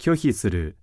拒否する